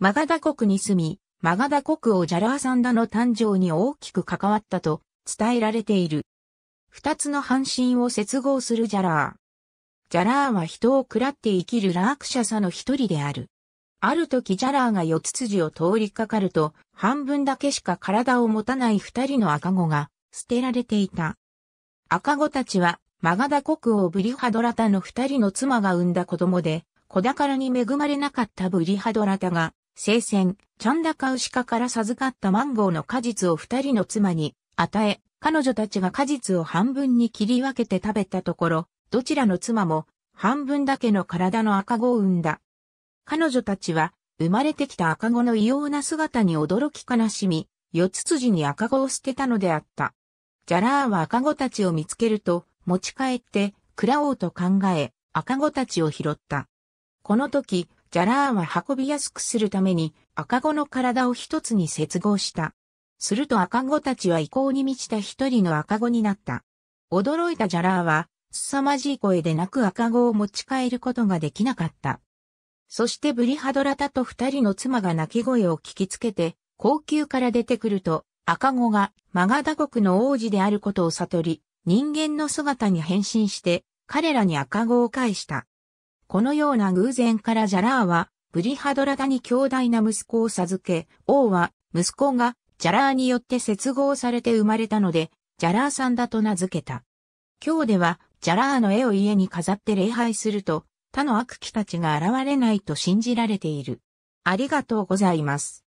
マガダ国に住み、マガダ国王ジャラーサンダの誕生に大きく関わったと伝えられている。二つの半身を接合するジャラー。ジャラーは人を喰らって生きるラークシャサの一人である。ある時ジャラーが四つ筋を通りかかると、半分だけしか体を持たない二人の赤子が捨てられていた。赤子たちは、マガダ国王ブリハドラタの二人の妻が産んだ子供で、子宝に恵まれなかったブリハドラタが、生鮮、チャンダカウシカから授かったマンゴーの果実を二人の妻に与え、彼女たちが果実を半分に切り分けて食べたところ、どちらの妻も半分だけの体の赤子を産んだ。彼女たちは生まれてきた赤子の異様な姿に驚き悲しみ、四つ辻に赤子を捨てたのであった。ジャラーは赤子たちを見つけると持ち帰って食らおうと考え、赤子たちを拾った。この時、ジャラーンは運びやすくするために赤子の体を一つに接合した。すると赤子たちは意向に満ちた一人の赤子になった。驚いたジャラーは、凄まじい声で泣く赤子を持ち帰ることができなかった。そしてブリハドラタと二人の妻が泣き声を聞きつけて、高級から出てくると、赤子がマガダ国の王子であることを悟り、人間の姿に変身して、彼らに赤子を返した。このような偶然からジャラーは、ブリハドラダに強大な息子を授け、王は、息子が、ジャラーによって接合されて生まれたので、ジャラーさんだと名付けた。今日では、ジャラーの絵を家に飾って礼拝すると、他の悪鬼たちが現れないと信じられている。ありがとうございます。